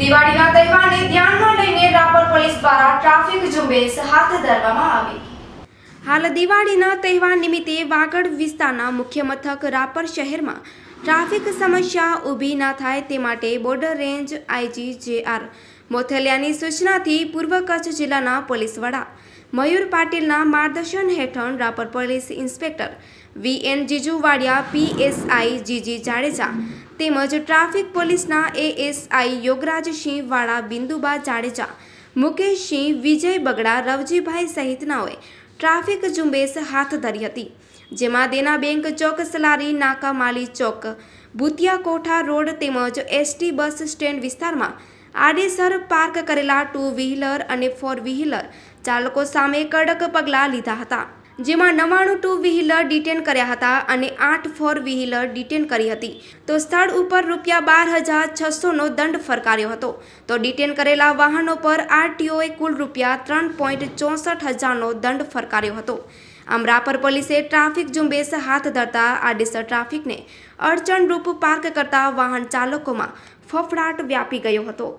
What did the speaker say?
દિવાળીના તહેવારને ધ્યાનમાં લઈને રાપર પોલીસ દ્વારા ટ્રાફિક ઝુંબેશ હાથ ધરવામાં આવી હાલ દિવાળીના તહેવાર નિમિત્તે વાગડ વિસ્તારના મુખ્ય મથક રાપર શહેરમાં ટ્રાફિક સમસ્યા ઊભી ના થાય તે માટે border range IG J R મોથલિયાની સૂચનાથી પૂર્વ કચ્છ જિલ્લાના પોલીસ વડા મયુર પાટીલના માર્ગદર્શન હેઠળ Rapar police inspector V N Jijuwadiya PSI G G Jadeja તેમજ ટ્રાફિક પોલીસના એએસઆઈ યોગરાજસિંહ વાળા બિંદુબા જાડેજા મુકેશ સિંહ વિજય બગડા રવજીભાઈ સહિતનાઓએ ટ્રાફિક ઝુંબેશ હાથ ધરી હતી જેમાં દેના બેંક ચોક સલારી નાકામાલી ચોક ભૂતિયા કોઠા રોડ તેમજ એસટી બસ સ્ટેન્ડ વિસ્તારમાં આડેસર પાર્ક કરેલા ટુ વ્હીલર અને ફોર વ્હીલર ચાલકો સામે કડક પગલાં લીધા હતા જેમાં નવાણું ટુ વ્હીલર ડિટેન કર્યા હતા અને આઠ ફોર વ્હીલર ડિટેન કરી હતી તો સ્થળ ઉપર રૂપિયા બાર હજાર છસોનો દંડ ફરકાર્યો હતો તો ડિટેન કરેલા વાહનો પર આરટીઓએ કુલ રૂપિયા ત્રણ પોઈન્ટ ચોસઠ હજારનો દંડ ફરકાર્યો હતો આમ રાપર પોલીસે ટ્રાફિક ઝુંબેશ હાથ ધરતા આડેસર ટ્રાફિકને અડચણરૂપ પાર્ક કરતા વાહન ચાલકોમાં ફફડાટ વ્યાપી ગયો હતો